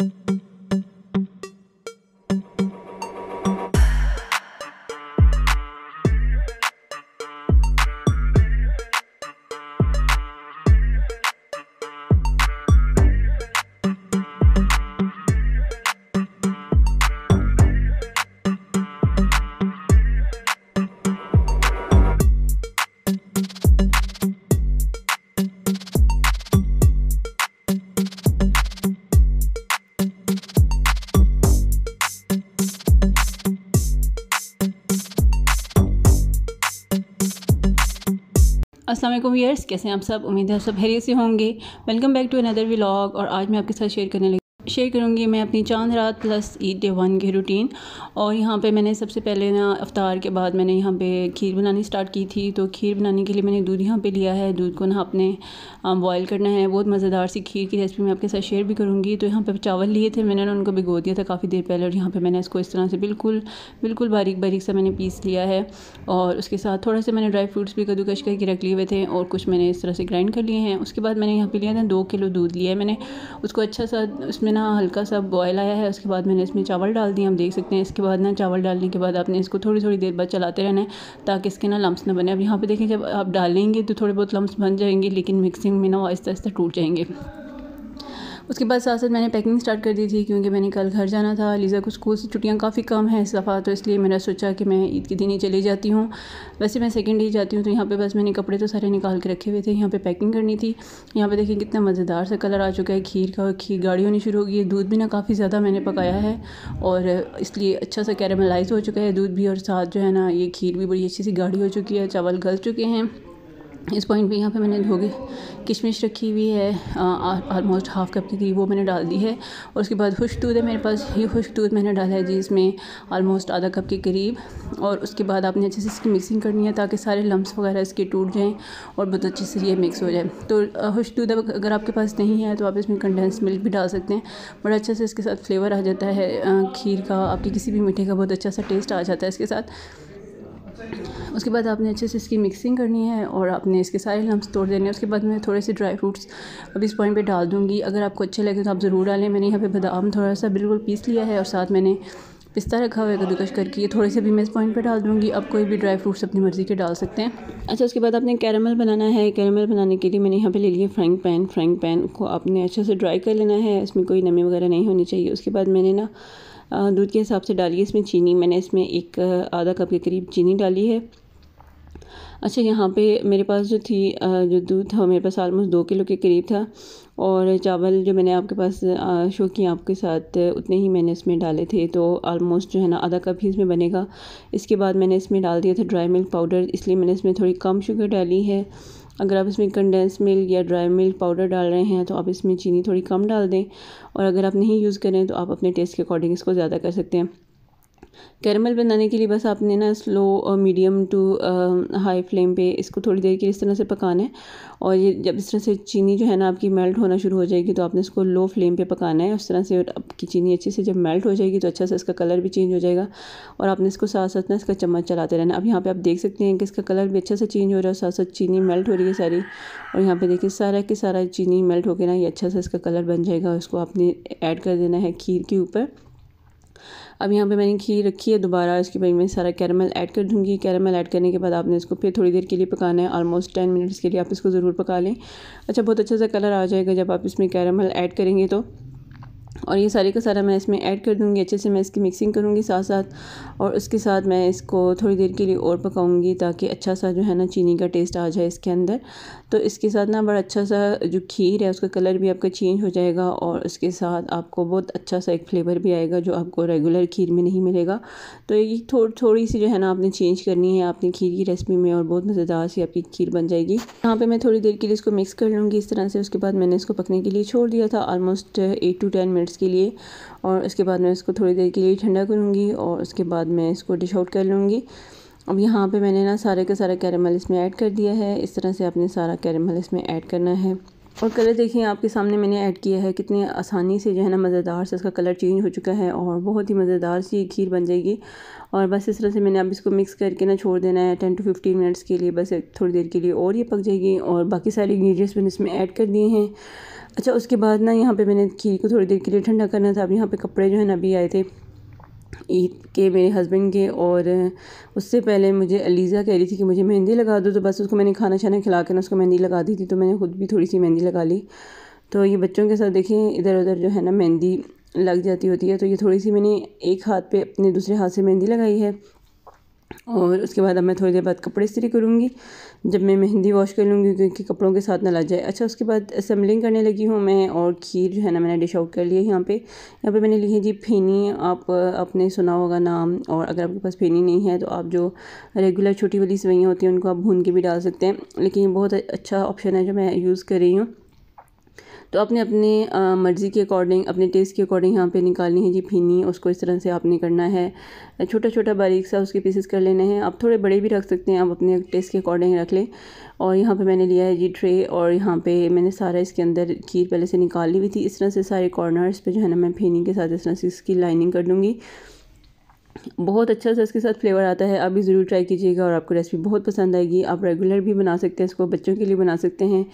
thank you Aslam वीयर्स कैसे हैं आप सब उम्मीद है सब हैरियत से होंगे welcome back to another vlog और आज मैं आपके साथ शेयर करने लगी शेयर करूँगी मैं अपनी Chand Raat plus Eid day one की रूटीन और यहाँ पे मैंने सबसे पहले ना अफ्तार के बाद मैंने यहाँ पे खीर बनानी स्टार्ट की थी तो खीर बनाने के लिए मैंने दूध यहाँ पे लिया है दूध को ना आपने बॉयल करना है बहुत मज़ेदार सी खीर की रेसिपी मैं आपके साथ शेयर भी करूँगी तो यहाँ पर चावल लिए थे मैंने ना उनको भिगो दिया था काफ़ी देर पहले और यहाँ पर मैंने इसको इस तरह से बिल्कुल बिल्कुल बारीक बारीक सा मैंने पीस लिया है और उसके साथ थोड़ा सा मैंने ड्राई फ्रूट्स भी कद्दूकश करके रख लिए हुए थे और कुछ मैंने इस तरह से ग्राइंड कर लिए हैं उसके बाद मैंने यहाँ पर लिया था दो किलो दूध लिया है मैंने उसको अच्छा सा उसमें ना ना हल्का सा बॉयल आया है उसके बाद मैंने इसमें चावल डाल दिए हम देख सकते हैं इसके बाद ना चावल डालने के बाद आपने इसको थोड़ी थोड़ी देर बाद चलाते रहना है ताकि इसके ना लम्स ना बने अब यहाँ पर देखें जब आप डालेंगे तो थोड़े बहुत लम्स बन जाएंगे लेकिन मिक्सिंग में ना आहिस्ता आहिस्ता टूट जाएंगे उसके बाद साथ साथ मैंने पैकिंग स्टार्ट कर दी थी क्योंकि मैंने कल घर जाना था लीज़ा को स्कूल से छुट्टियाँ काफ़ी कम हैं इस दफ़ा तो इसलिए मैंने सोचा कि मैं ईद के दिन ही चली जाती हूँ वैसे मैं सेकेंड ही जाती हूँ तो यहाँ पर बस मैंने कपड़े तो सारे निकाल के रखे हुए थे यहाँ पर पैकिंग करनी थी यहाँ पर देखिए कितना मज़ेदार सा कलर आ चुका है खीर का खीर गाढ़ी होनी शुरू हो गई है दूध भी ना काफ़ी ज़्यादा मैंने पकाया है और इसलिए अच्छा सा कैरामलाइज हो चुका है दूध भी और साथ जो है ना ये खीर भी बड़ी अच्छी सी गाढ़ी हो चुकी है चावल गल चुके हैं इस पॉइंट पे यहाँ पे मैंने धोगे किशमिश रखी हुई है आलमोस्ट हाफ़ कप के करीब वो मैंने डाल दी है और उसके बाद खुश दूध है मेरे पास ये खुश दूध मैंने डाला है जी इसमें आलमोस्ट आधा कप के करीब और उसके बाद आपने अच्छे से इसकी मिक्सिंग करनी है ताकि सारे लम्स वगैरह इसके टूट जाएँ और बहुत अच्छे से ये मिक्स हो जाए तो खुश दूध अगर आपके पास नहीं है तो आप इसमें कंडेंस मिल्क भी डाल सकते हैं बड़ा अच्छे से इसके साथ फ्लेवर आ जाता है खीर का आपके किसी भी मीठे का बहुत अच्छा सा टेस्ट आ जाता है इसके साथ उसके बाद आपने अच्छे से इसकी मिक्सिंग करनी है और आपने इसके सारे लम्स तोड़ देने हैं उसके बाद मैं थोड़े से ड्राई फ्रूट्स अब इस पॉइंट पे डाल दूँगी अगर आपको अच्छे लगे तो आप ज़रूर डालें मैंने यहाँ पे बादाम थोड़ा सा बिल्कुल पीस लिया है और साथ मैंने पिस्ता रखा हुआ है कदूकश करके थोड़े से भी मैं इस पॉइंट पर डाल दूँगी आप कोई भी ड्राई फ्रूट्स अपनी मर्ज़ी के डाल सकते हैं अच्छा उसके बाद आपने कैरमल बनाना है कैरमल बनाने के लिए मैंने यहाँ पे ले लिया फ्राइंग पैन फ्राइंग पैन को आपने अच्छे से ड्राई कर लेना है इसमें कोई नमी वगैरह नहीं होनी चाहिए उसके बाद मैंने ना दूध के हिसाब से डालिए इसमें चीनी मैंने इसमें एक आधा कप के करीब चीनी डाली है अच्छा यहाँ पे मेरे पास जो थी जो दूध था मेरे पास आलमोस्ट दो किलो के करीब था और चावल जो मैंने आपके पास शो किए आपके साथ उतने ही मैंने इसमें डाले थे तो आलमोस्ट जो है ना आधा कप ही इसमें बनेगा इसके बाद मैंने इसमें डाल दिया था ड्राई मिल्क पाउडर इसलिए मैंने इसमें थोड़ी कम शुगर डाली है अगर आप इसमें कंडेंस मिल्क या ड्राई मिल्क पाउडर डाल रहे हैं तो आप इसमें चीनी थोड़ी कम डाल दें और अगर आप नहीं यूज़ करें तो आप अपने टेस्ट के अकॉर्डिंग इसको ज़्यादा कर सकते हैं कैरमल बनाने के लिए बस आपने ना स्लो और मीडियम टू हाई फ्लेम पे इसको थोड़ी देर के लिए इस तरह से पकाना है और ये जब इस तरह से चीनी जो है ना आपकी मेल्ट होना शुरू हो जाएगी तो आपने इसको लो फ्लेम पे पकाना है उस तरह से आपकी चीनी अच्छे से जब मेल्ट हो जाएगी तो अच्छा सा इसका कलर भी चेंज हो जाएगा और आपने इसको साथ साथ ना इसका चम्मच चलाते रहना अब यहाँ पर आप देख सकते हैं कि इसका कलर भी अच्छा सा चेंज हो रहा है साथ साथ चीनी मेल्ट हो रही है सारी और यहाँ पर देखिए सारा के सारा चीनी मेल्ट होकर ना ये अच्छा सा इसका कलर बन जाएगा उसको आपने ऐड कर देना है खीर के ऊपर अब यहाँ पे मैंने खीर रखी है दोबारा इसके बाद मैं सारा कैरमल ऐड कर दूँगी कैरमल ऐड करने के बाद आपने इसको फिर थोड़ी देर के लिए पकाना है ऑलमोस्ट टेन मिनट्स के लिए आप इसको ज़रूर पका लें अच्छा बहुत अच्छा सा कलर आ जाएगा जब आप इसमें कैरमल ऐड करेंगे तो और ये सारे का सारा मैं इसमें ऐड कर दूँगी अच्छे से मैं इसकी मिक्सिंग करूँगी साथ साथ और उसके साथ मैं इसको थोड़ी देर के लिए और पकाऊँगी ताकि अच्छा सा जो है ना चीनी का टेस्ट आ जाए इसके अंदर तो इसके साथ ना बड़ा अच्छा सा जो खीर है उसका कलर भी आपका चेंज हो जाएगा और उसके साथ आपको बहुत अच्छा सा एक फ्लेवर भी आएगा जो आपको रेगुलर खीर में नहीं मिलेगा तो ये थोड़ी थोड़ी सी जो है ना आपने चेंज करनी है आपने खीर की रेसिपी में और बहुत मज़ेदार सी आपकी खीर बन जाएगी यहाँ पर मैं थोड़ी देर के लिए इसको मिक्स कर लूँगी इस तरह से उसके बाद मैंने इसको पकने के लिए छोड़ दिया था almost eight to ten minute minutes के लिए और उसके बाद मैं इसको थोड़ी देर के लिए ठंडा करूँगी और उसके बाद मैं इसको डिश आउट कर लूँगी अब यहाँ पे मैंने ना सारे का सारा कैरमल इसमें ऐड कर दिया है इस तरह से आपने सारा कैरमल इसमें ऐड करना है और कलर देखिए आपके सामने मैंने ऐड किया है कितने आसानी से जो है ना मज़ेदार से इसका कलर चेंज हो चुका है और बहुत ही मज़ेदार सी खीर बन जाएगी और बस इस तरह से मैंने अब इसको मिक्स करके ना छोड़ देना है टेन टू फिफ्टीन मिनट्स के लिए बस थोड़ी देर के लिए और ये पक जाएगी और बाकी सारे इंग्रीडियंट्स मैंने इसमें ऐड कर दिए हैं अच्छा उसके बाद ना यहाँ पे मैंने खीर को थोड़ी देर के लिए ठंडा करना था अब यहाँ पे कपड़े जो है ना अभी आए थे ईद के मेरे हस्बैंड के और उससे पहले मुझे अलीज़ा कह रही थी कि मुझे मेहंदी लगा दो तो बस उसको मैंने खाना छाना खिला कर उसको मेहंदी लगा दी थी तो मैंने खुद भी थोड़ी सी मेहंदी लगा ली तो ये बच्चों के साथ देखें इधर उधर जो है ना मेहंदी लग जाती होती है तो ये थोड़ी सी मैंने एक हाथ पे अपने दूसरे हाथ से मेहंदी लगाई है और उसके बाद अब मैं थोड़ी देर बाद कपड़े इस्त्री करूँगी जब मैं मेहंदी वॉश कर लूँगी क्योंकि कपड़ों के साथ ना लग जाए अच्छा उसके बाद असम्बलिंग करने लगी हूँ मैं और खीर जो है ना मैंने डिश आउट कर लिया यहाँ पे यहाँ पे मैंने ली है जी फेनी आप अपने सुना होगा नाम और अगर आपके पास फेनी नहीं है तो आप जो रेगुलर छोटी वाली सवैयाँ होती हैं उनको आप भून के भी डाल सकते हैं लेकिन ये बहुत अच्छा ऑप्शन है जो मैं यूज़ कर रही हूँ तो आपने अपने मर्ज़ी के अकॉर्डिंग अपने टेस्ट के अकॉर्डिंग यहाँ पे निकालनी है जी फीनी उसको इस तरह से आपने करना है छोटा छोटा बारीक सा उसके पीसेस कर लेने हैं आप थोड़े बड़े भी रख सकते हैं आप अपने टेस्ट के अकॉर्डिंग रख लें और यहाँ पर मैंने लिया है जी ट्रे और यहाँ पर मैंने सारा इसके अंदर खीर पहले से निकाल ली हुई थी इस तरह से सारे कॉर्नर्स पर जो है ना मैं फीनी के साथ इस तरह से इसकी लाइनिंग कर दूँगी बहुत अच्छा सा इसके साथ फ्लेवर आता है आप भी ज़रूर ट्राई कीजिएगा और आपको रेसिपी बहुत पसंद आएगी आप रेगुलर भी बना सकते हैं इसको बच्चों के लिए बना सकते हैं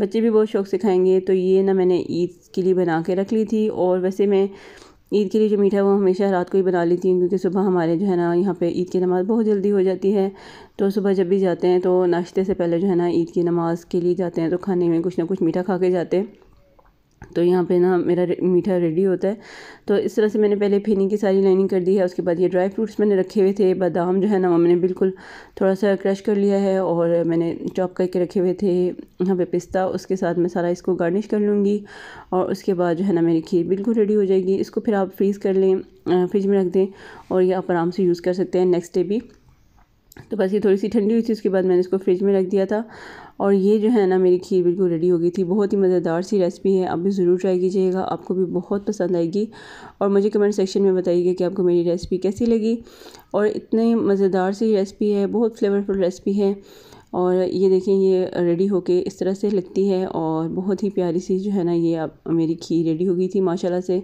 बच्चे भी बहुत शौक से खाएंगे तो ये ना मैंने ईद के लिए बना के रख ली थी और वैसे मैं ईद के लिए जो मीठा है वो हमेशा रात को ही बना लेती हूँ क्योंकि सुबह हमारे जो है ना यहाँ पे ईद की नमाज़ बहुत जल्दी हो जाती है तो सुबह जब भी जाते हैं तो नाश्ते से पहले जो है ना ईद की नमाज़ के लिए जाते हैं तो खाने में कुछ ना कुछ मीठा खा के जाते हैं तो यहाँ पे ना मेरा मीठा रेडी होता है तो इस तरह से मैंने पहले फेनी की सारी लाइनिंग कर दी है उसके बाद ये ड्राई फ्रूट्स मैंने रखे हुए थे बादाम जो है ना वो मैंने बिल्कुल थोड़ा सा क्रश कर लिया है और मैंने चॉप करके रखे हुए थे यहाँ पे पिस्ता उसके साथ मैं सारा इसको गार्निश कर लूँगी और उसके बाद जो है ना मेरी खीर बिल्कुल रेडी हो जाएगी इसको फिर आप फ्रीज़ कर लें फ्रिज में रख दें और ये आप आराम से यूज़ कर सकते हैं नेक्स्ट डे भी तो बस ये थोड़ी सी ठंडी हुई थी उसके बाद मैंने इसको फ्रिज में रख दिया था और ये जो है ना मेरी खीर बिल्कुल रेडी हो गई थी बहुत ही मज़ेदार सी रेसिपी है आप भी ज़रूर ट्राई कीजिएगा आपको भी बहुत पसंद आएगी और मुझे कमेंट सेक्शन में बताइएगा कि आपको मेरी रेसिपी कैसी लगी और इतनी मज़ेदार सी रेसिपी है बहुत फ्लेवरफुल रेसिपी है और ये देखें ये रेडी होके इस तरह से लगती है और बहुत ही प्यारी सी जो है ना ये आप मेरी खीर रेडी हो गई थी माशाल्लाह से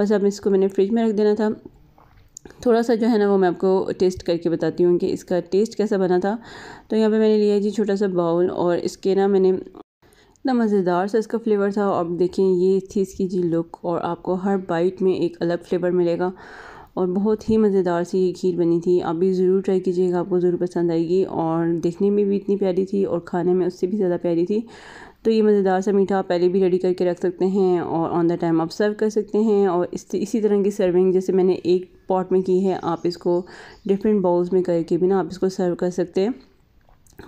बस अब इसको मैंने फ्रिज में रख देना था थोड़ा सा जो है ना वो मैं आपको टेस्ट करके बताती हूँ कि इसका टेस्ट कैसा बना था तो यहाँ पे मैंने लिया जी छोटा सा बाउल और इसके ना मैंने इतना मज़ेदार सा इसका फ्लेवर था और देखें ये थी इसकी जी लुक और आपको हर बाइट में एक अलग फ्लेवर मिलेगा और बहुत ही मज़ेदार सी ये खीर बनी थी आप भी ज़रूर ट्राई कीजिएगा आपको ज़रूर पसंद आएगी और देखने में भी इतनी प्यारी थी और खाने में उससे भी ज़्यादा प्यारी थी तो ये मज़ेदार सा मीठा आप पहले भी रेडी करके रख सकते हैं और ऑन द टाइम आप सर्व कर सकते हैं और इस इसी तरह की सर्विंग जैसे मैंने एक पॉट में की है आप इसको डिफरेंट बाउल्स में करके भी ना आप इसको सर्व कर सकते हैं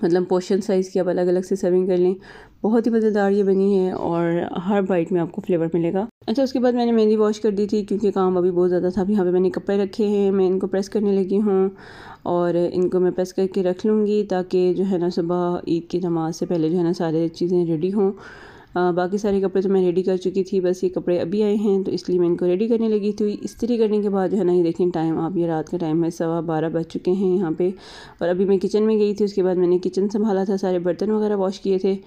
मतलब पोर्शन साइज़ की आप अलग अलग से सर्विंग कर लें बहुत ही मज़ेदार ये बनी है और हर बाइट में आपको फ्लेवर मिलेगा अच्छा उसके बाद मैंने मेहंदी वॉश कर दी थी क्योंकि काम अभी बहुत ज़्यादा था अब यहाँ पे मैंने कपड़े रखे हैं मैं इनको प्रेस करने लगी हूँ और इनको मैं प्रेस करके रख लूँगी ताकि जो है ना सुबह ईद की नमाज़ से पहले जो है ना सारे चीज़ें रेडी हों बाकी सारे कपड़े तो मैं रेडी कर चुकी थी बस ये कपड़े अभी आए हैं तो इसलिए मैं इनको रेडी करने लगी थी इस्त्री करने के बाद जो है ना ये देखें टाइम आप ये रात का टाइम है सवा बारह बज चुके हैं यहाँ पर और अभी मैं किचन में गई थी उसके बाद मैंने किचन संभाला था सारे बर्तन वगैरह वॉश किए थे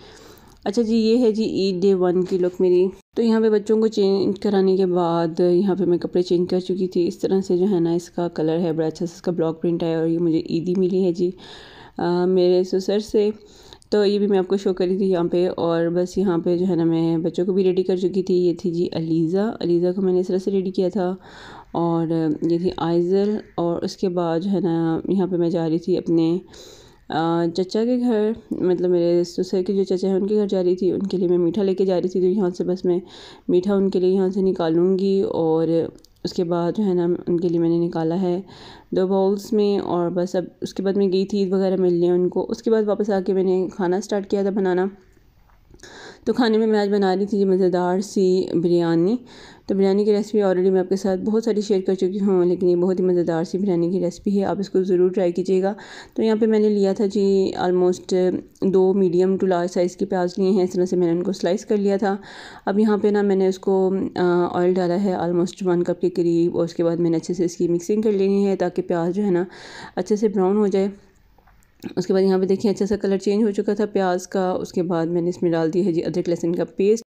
अच्छा जी ये है जी ईद डे वन की लुक मेरी तो यहाँ पे बच्चों को चेंज कराने के बाद यहाँ पे मैं कपड़े चेंज कर चुकी थी इस तरह से जो है ना इसका कलर है बड़ा अच्छा सा इसका ब्लॉक प्रिंट है और ये मुझे ईदी मिली है जी आ, मेरे ससुर से तो ये भी मैं आपको शो करी थी यहाँ पे और बस यहाँ पे जो है ना मैं बच्चों को भी रेडी कर चुकी थी ये थी जी अलीज़ा अलीज़ा को मैंने इस तरह से रेडी किया था और ये थी आइजल और उसके बाद जो है ना यहाँ पे मैं जा रही थी अपने चचा के घर मतलब मेरे ससुर के जो चचा हैं उनके घर जा रही थी उनके लिए मैं मीठा लेके जा रही थी तो यहाँ से बस मैं मीठा उनके लिए यहाँ से निकालूँगी और उसके बाद जो है ना उनके लिए मैंने निकाला है दो बाउल्स में और बस अब उसके बाद मैं गई थी ईद वगैरह मिलने उनको उसके बाद वापस आके मैंने खाना स्टार्ट किया था बनाना तो खाने में मैं आज बना रही थी मज़ेदार सी बिरयानी तो बिरयानी की रेसिपी ऑलरेडी मैं आपके साथ बहुत सारी शेयर कर चुकी हूँ लेकिन ये बहुत ही मज़ेदार सी बिरयानी की रेसिपी है आप इसको ज़रूर ट्राई कीजिएगा तो यहाँ पर मैंने लिया था जी आलमोस्ट दो मीडियम टू लार्ज साइज़ के प्याज लिए हैं इस तरह से मैंने उनको स्लाइस कर लिया था अब यहाँ पर ना मैंने उसको ऑयल डाला है आलमोस्ट वन कप के करीब और उसके बाद मैंने अच्छे से इसकी मिक्सिंग कर लेनी है ताकि प्याज जो है ना अच्छे से ब्राउन हो जाए उसके बाद यहाँ पे देखिए अच्छा सा कलर चेंज हो चुका था प्याज का उसके बाद मैंने इसमें डाल दिया है जी अदरक लहसुन का पेस्ट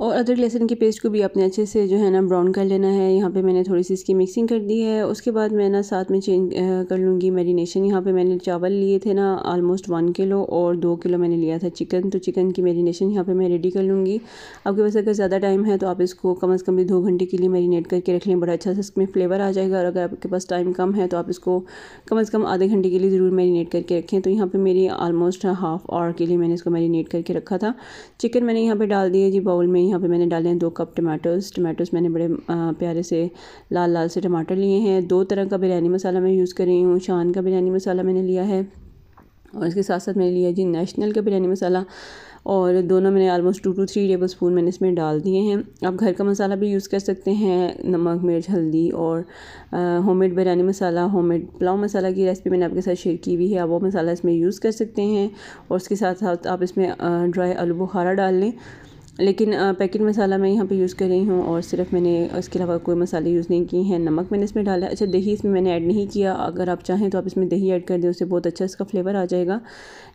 और अदरक लहसन की पेस्ट को भी आपने अच्छे से जो है ना ब्राउन कर लेना है यहाँ पे मैंने थोड़ी सी इसकी मिक्सिंग कर दी है उसके बाद मैं ना साथ में चेंज कर लूँगी मैरिनेशन यहाँ पे मैंने चावल लिए थे ना आलमोस्ट वन किलो और दो किलो मैंने लिया था चिकन तो चिकन की मैरिनेशन यहाँ पर मैं रेडी कर लूँगी आपके पास अगर ज़्यादा टाइम है तो आप इसको कम अज़ कम भी दो घंटे के लिए मेरीनेट करके रख लें बड़ा अच्छा सा इसमें फ्लेवर आ जाएगा और अगर आपके पास टाइम कम है तो आप इसको कम अज़ कम आधे घंटे के लिए ज़रूर मेरीनेट करके रखें तो यहाँ पर मेरी आलमोस्ट हाफ आवर के लिए मैंने इसको मैरीनेट करके रखा था चिकन मैंने यहाँ पर डाल दिया जी बाउल में यहाँ पे मैंने डाले हैं दो कप टमाटोज़ टमाटोज़ मैंने बड़े प्यारे से लाल लाल से टमाटर लिए हैं दो तरह का बिरयानी मसाला मैं यूज़ कर रही हूँ शान का बिरयानी मसाला मैंने लिया है और इसके साथ साथ मैंने लिया जी नेशनल का बिरयानी मसाला और दोनों मैंने almost two to three tablespoon मैंने इसमें डाल दिए हैं आप घर का मसाला भी यूज़ कर सकते हैं नमक मिर्च हल्दी और होममेड बिरयानी मसाला होममेड पुलाव मसाला की रेसिपी मैंने आपके साथ शेयर की हुई है आप वो मसाला इसमें यूज़ कर सकते हैं और उसके साथ साथ आप इसमें ड्राई आलू बुखारा डाल लें लेकिन पैकेट मसाला मैं यहाँ पे यूज़ कर रही हूँ और सिर्फ मैंने इसके अलावा कोई मसाले यूज़ नहीं किए हैं नमक मैंने इसमें डाला अच्छा दही इसमें मैंने ऐड नहीं किया अगर आप चाहें तो आप इसमें दही ऐड कर दें उससे बहुत अच्छा इसका फ्लेवर आ जाएगा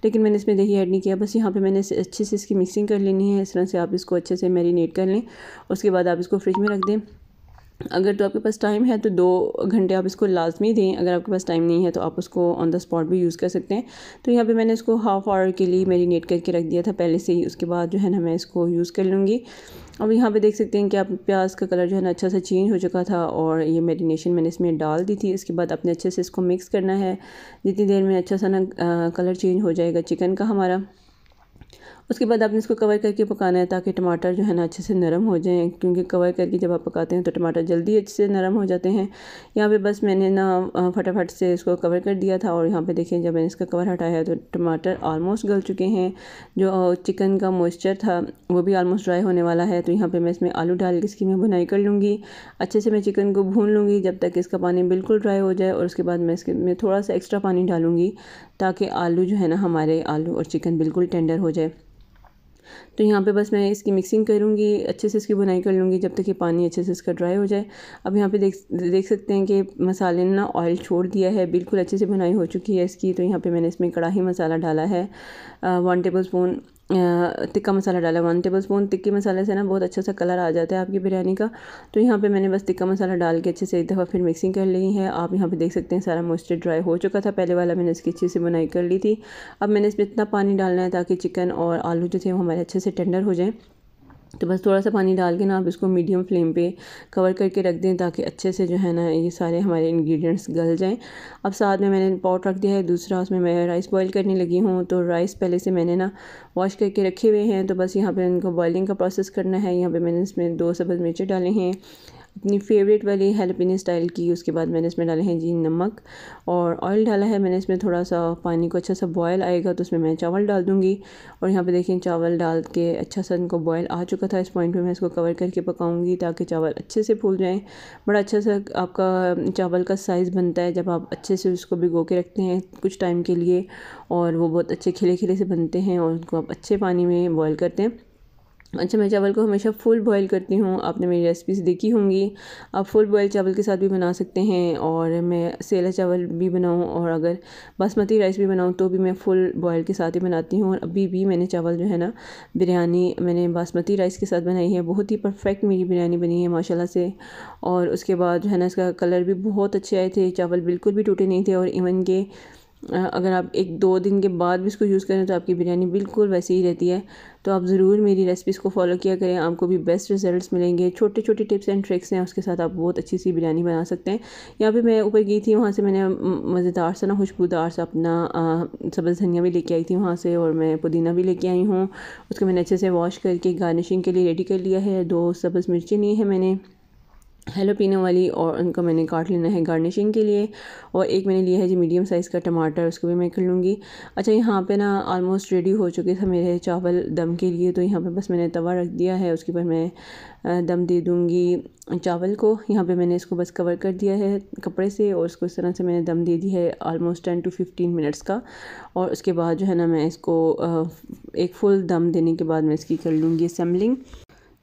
लेकिन मैंने इसमें दही ऐड नहीं किया बस यहाँ पर मैंने अच्छे से इसकी मिक्सिंग कर लेनी है इस तरह से आप इसको अच्छे से मैरीनेट कर लें उसके बाद आप इसको फ्रिज में रख दें अगर तो आपके पास टाइम है तो दो घंटे आप इसको लाजमी दें अगर आपके पास टाइम नहीं है तो आप उसको ऑन द स्पॉट भी यूज़ कर सकते हैं तो यहाँ पे मैंने इसको हाफ़ आवर के लिए मेरीनेट करके रख दिया था पहले से ही उसके बाद जो है ना मैं इसको यूज़ कर लूँगी अब यहाँ पे देख सकते हैं कि आप प्याज का कलर जो है ना अच्छा सा चेंज हो चुका था और ये मेरीनेशन मैंने इसमें डाल दी थी इसके बाद अपने अच्छे से इसको मिक्स करना है जितनी देर में अच्छा सा ना कलर चेंज हो जाएगा चिकन का हमारा उसके बाद आपने इसको कवर करके पकाना है ताकि टमाटर जो है ना अच्छे से नरम हो जाएँ क्योंकि कवर करके जब आप पकाते हैं तो टमाटर जल्दी अच्छे से नरम हो जाते हैं यहाँ पे बस मैंने ना फटाफट से इसको कवर कर दिया था और यहाँ पे देखें जब मैंने इसका कवर हटाया तो टमाटर ऑलमोस्ट गल चुके हैं जो चिकन का मॉइस्चर था वो भी ऑलमोस्ट ड्राई होने वाला है तो यहाँ पर मैं इसमें आलू डाल के इसकी मैं बुनाई कर लूँगी अच्छे से मैं चिकन को भून लूँगी जब तक इसका पानी बिल्कुल ड्राई हो जाए और उसके बाद मैं इसके में थोड़ा सा एक्स्ट्रा पानी डालूँगी ताकि आलू जो है ना हमारे आलू और चिकन बिल्कुल टेंडर हो जाए तो यहाँ पे बस मैं इसकी मिक्सिंग करूँगी अच्छे से इसकी बुनाई कर लूँगी जब तक ये पानी अच्छे से इसका ड्राई हो जाए अब यहाँ पे देख देख सकते हैं कि मसाले ने ना ऑयल छोड़ दिया है बिल्कुल अच्छे से बुनाई हो चुकी है इसकी तो यहाँ पे मैंने इसमें कड़ाही मसाला डाला है वन टेबल स्पून टिक्का मसाला डाला वन टेबल स्पून टिक्की मसाले से ना बहुत अच्छा सा कलर आ जाता है आपकी बिरयानी का तो यहाँ पे मैंने बस टिक्का मसाला डाल के अच्छे से एक दफ़ा फिर मिक्सिंग कर ली है आप यहाँ पे देख सकते हैं सारा मॉइस्चर ड्राई हो चुका था पहले वाला मैंने इसकी अच्छे से बुनाई कर ली थी अब मैंने इसमें इतना पानी डालना है ताकि चिकन और आलू जो थे वो हमारे अच्छे से टेंडर हो जाएँ तो बस थोड़ा सा पानी डाल के ना आप इसको मीडियम फ्लेम पे कवर करके रख दें ताकि अच्छे से जो है ना ये सारे हमारे इंग्रेडिएंट्स गल जाएं अब साथ में मैंने पॉट रख दिया है दूसरा उसमें मैं राइस बॉईल करने लगी हूँ तो राइस पहले से मैंने ना वॉश करके रखे हुए हैं तो बस यहाँ पे इनको बॉइलिंग का प्रोसेस करना है यहाँ पर मैंने इसमें दो सब्ज़ मिर्चें डाले हैं अपनी फेवरेट वाली हेल्पिनी स्टाइल की उसके बाद मैंने इसमें डाले हैं जी नमक और ऑयल डाला है मैंने इसमें थोड़ा सा पानी को अच्छा सा बॉयल आएगा तो उसमें मैं चावल डाल दूँगी और यहाँ पे देखें चावल डाल के अच्छा सा इनको बॉयल आ चुका था इस पॉइंट पे मैं इसको कवर करके पकाऊँगी ताकि चावल अच्छे से फूल जाएँ बड़ा अच्छा सा आपका चावल का साइज़ बनता है जब आप अच्छे से उसको भिगो के रखते हैं कुछ टाइम के लिए और वो बहुत अच्छे खिले खिले से बनते हैं और उनको आप अच्छे पानी में बॉयल करते हैं अच्छा मैं चावल को हमेशा फुल बॉईल करती हूँ आपने मेरी रेसिपीज़ देखी होंगी आप फुल बॉयल चावल के साथ भी बना सकते हैं और मैं सेला चावल भी बनाऊँ और अगर बासमती राइस भी बनाऊँ तो भी मैं फुल बॉयल के साथ ही बनाती हूँ और अभी भी मैंने चावल जो है ना बिरयानी मैंने बासमती राइस के साथ बनाई है बहुत ही परफेक्ट मेरी बिरयानी बनी है माशाला से और उसके बाद जो है ना इसका कलर भी बहुत अच्छे आए थे चावल बिल्कुल भी टूटे नहीं थे और इवन के अगर आप एक दो दिन के बाद भी इसको यूज़ करें तो आपकी बिरयानी बिल्कुल वैसी ही रहती है तो आप ज़रूर मेरी रेसिपीज़ को फॉलो किया करें आपको भी बेस्ट रिजल्ट्स मिलेंगे छोटे छोटे टिप्स एंड ट्रिक्स हैं उसके साथ आप बहुत अच्छी सी बिरयानी बना सकते हैं यहाँ पे मैं ऊपर गई थी वहाँ से मैंने मज़ेदार सा ना खुशबूदार सा अपना सब्ज़ धनिया भी लेके आई थी वहाँ से और मैं पुदीना भी लेके आई हूँ उसको मैंने अच्छे से वॉश करके गार्निशिंग के लिए रेडी कर लिया है दो सब्ज़ मिर्ची ली है मैंने हेलो पीने वाली और उनको मैंने काट लेना है गार्निशिंग के लिए और एक मैंने लिया है जी मीडियम साइज़ का टमाटर उसको भी मैं कर लूँगी अच्छा यहाँ पे ना ऑलमोस्ट रेडी हो चुके थे मेरे चावल दम के लिए तो यहाँ पे बस मैंने तवा रख दिया है उसके ऊपर मैं दम दे दूँगी चावल को यहाँ पे मैंने इसको बस कवर कर दिया है कपड़े से और उसको इस तरह से मैंने दम दे दी है almost ten to fifteen minutes का और उसके बाद जो है ना मैं इसको एक फुल दम देने के बाद मैं इसकी कर लूँगी असम्बलिंग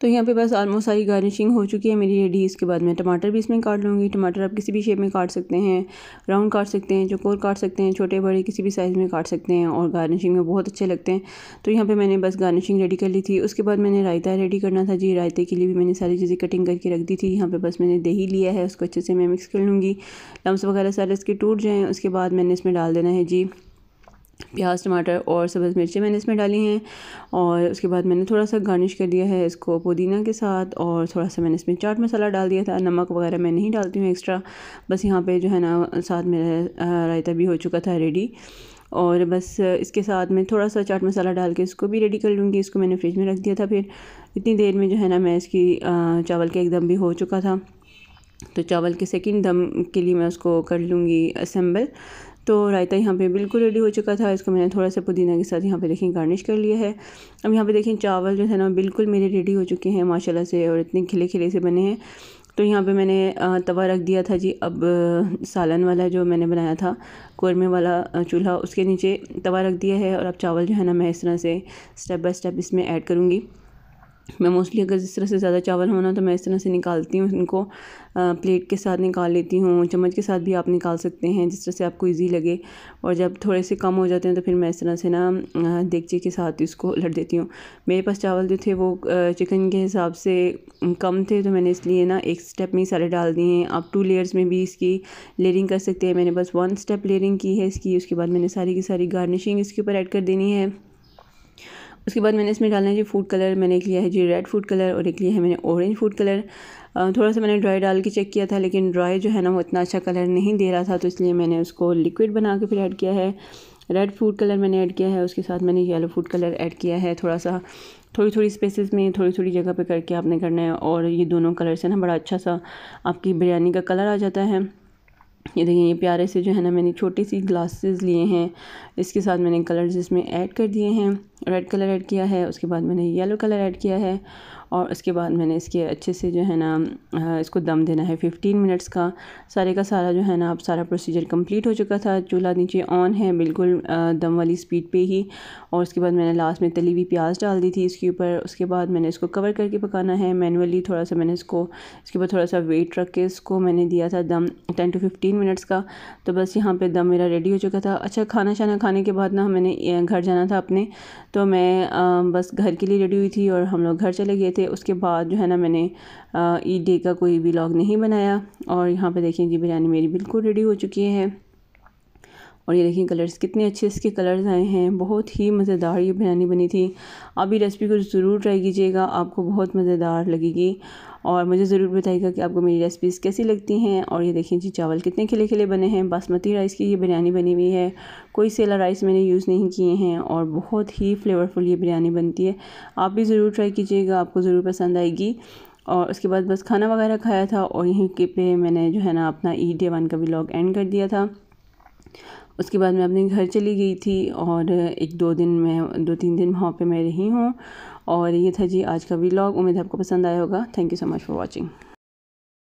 तो यहाँ पे बस आलमोस्ट सारी गार्निशिंग हो चुकी है मेरी रेडी इसके बाद मैं टमाटर भी इसमें काट लूँगी टमाटर आप किसी भी शेप में काट सकते हैं राउंड काट सकते हैं चकोर काट सकते हैं छोटे बड़े किसी भी साइज़ में काट सकते हैं और गार्निशिंग में बहुत अच्छे लगते हैं तो यहाँ पर मैंने बस गार्निशिंग रेडी कर ली थी उसके बाद मैंने रायता रेडी करना था जी रायते के लिए भी मैंने सारी चीज़ें कटिंग करके रख दी थी यहाँ पर बस मैंने दही लिया है उसको अच्छे से मैं मिक्स कर लूँगी लम्स वगैरह सारे इसके टूट जाएँ उसके बाद मैंने इसमें डाल देना है जी प्याज टमाटर और सब्ज़ मिर्ची मैंने इसमें डाली हैं और उसके बाद मैंने थोड़ा सा गार्निश कर दिया है इसको पुदीना के साथ और थोड़ा सा मैंने इसमें चाट मसाला डाल दिया था नमक वगैरह मैं नहीं डालती हूँ एक्स्ट्रा बस यहाँ पे जो है ना साथ मेरा रायता भी हो चुका था रेडी और बस इसके साथ मैं थोड़ा सा चाट मसाला डाल के इसको भी रेडी कर लूँगी इसको मैंने फ्रिज में रख दिया था फिर इतनी देर में जो है ना मैं इसकी चावल का एकदम भी हो चुका था तो चावल के सेकेंड दम के लिए मैं उसको कर लूँगी असम्बल तो रायता यहाँ पे बिल्कुल रेडी हो चुका था इसको मैंने थोड़ा सा पुदीना के साथ यहाँ पे देखें गार्निश कर लिया है अब यहाँ पे देखें चावल जो है ना बिल्कुल मेरे रेडी हो चुके हैं माशाल्लाह से और इतने खिले खिले से बने हैं तो यहाँ पे मैंने तवा रख दिया था जी अब सालन वाला जो मैंने बनाया था कौरमे वाला चूल्हा उसके नीचे तवा रख दिया है और अब चावल जो है ना मैं इस तरह से स्टेप बाय स्टेप इसमें ऐड करूँगी मैं मोस्टली अगर जिस तरह से ज़्यादा चावल होना तो मैं इस तरह से निकालती हूँ इनको प्लेट के साथ निकाल लेती हूँ चम्मच के साथ भी आप निकाल सकते हैं जिस तरह से आपको इजी लगे और जब थोड़े से कम हो जाते हैं तो फिर मैं इस तरह से ना देगचे के साथ ही इसको लट देती हूँ मेरे पास चावल जो थे वो चिकन के हिसाब से कम थे तो मैंने इसलिए ना एक स्टेप में ही सारे डाल दिए हैं आप टू लेयर्स में भी इसकी लेयरिंग कर सकते हैं मैंने बस वन स्टेप लेयरिंग की है इसकी उसके बाद मैंने सारी की सारी गार्निशिंग इसके ऊपर ऐड कर देनी है उसके बाद मैंने इसमें डालना है जी फूड कलर मैंने एक लिया है जी रेड फूड कलर और एक लिया है मैंने ऑरेंज फूड कलर थोड़ा सा मैंने ड्राई डाल के चेक किया था लेकिन ड्राई जो है ना वो इतना अच्छा कलर नहीं दे रहा था तो इसलिए मैंने उसको लिक्विड बना के फिर ऐड किया है रेड फूड कलर मैंने ऐड किया है उसके साथ मैंने येलो फूड कलर ऐड किया है थोड़ा सा थोड़ी थोड़ी स्पेसेस में थोड़ी थोड़ी जगह पे करके आपने करना है और ये दोनों कलर से ना बड़ा अच्छा सा आपकी बिरयानी का कलर आ जाता है ये देखिए ये प्यारे से जो है ना मैंने छोटी सी ग्लासेस लिए हैं इसके साथ मैंने कलर्स इसमें ऐड कर दिए हैं रेड कलर ऐड किया है उसके बाद मैंने येलो कलर ऐड किया है और उसके बाद मैंने इसके अच्छे से जो है ना इसको दम देना है 15 मिनट्स का सारे का सारा जो है ना अब सारा प्रोसीजर कंप्लीट हो चुका था चूल्हा नीचे ऑन है बिल्कुल दम वाली स्पीड पे ही और उसके बाद मैंने लास्ट में तली हुई प्याज डाल दी थी इसके ऊपर उसके बाद मैंने इसको कवर करके पकाना है मैनुअली थोड़ा सा मैंने इसको इसके ऊपर थोड़ा सा वेट रख के इसको मैंने दिया था दम टेन टू फिफ्टीन मिनट्स का तो बस यहाँ पर दम मेरा रेडी हो चुका था अच्छा खाना शाना खाने के बाद ना मैंने घर जाना था अपने तो मैं बस घर के लिए रेडी हुई थी और हम लोग घर चले गए थे उसके बाद जो है ना मैंने ईद डे का कोई लॉग नहीं बनाया और यहाँ पे देखें जी बिरयानी मेरी बिल्कुल रेडी हो चुकी है और ये देखिए कलर्स कितने अच्छे इसके कलर्स आए हैं बहुत ही मज़ेदार ये बिरयानी बनी थी आप ये रेसिपी को ज़रूर ट्राई कीजिएगा आपको बहुत मज़ेदार लगेगी और मुझे ज़रूर बताइएगा कि आपको मेरी रेसिपीज़ कैसी लगती हैं और ये देखें जी चावल कितने खिले खिले बने हैं बासमती राइस की ये बिरयानी बनी हुई है कोई सेला राइस मैंने यूज़ नहीं किए हैं और बहुत ही फ्लेवरफुल ये बिरयानी बनती है आप भी ज़रूर ट्राई कीजिएगा आपको ज़रूर पसंद आएगी और उसके बाद बस खाना वगैरह खाया था और यहीं के पे मैंने जो है ना अपना ई डे वन का ब्लॉग एंड कर दिया था उसके बाद मैं अपने घर चली गई थी और एक दो दिन मैं दो तीन दिन वहाँ पे मैं रही हूँ और ये था जी आज का वीलॉग उम्मीद आपको पसंद आया होगा thank you so much for watching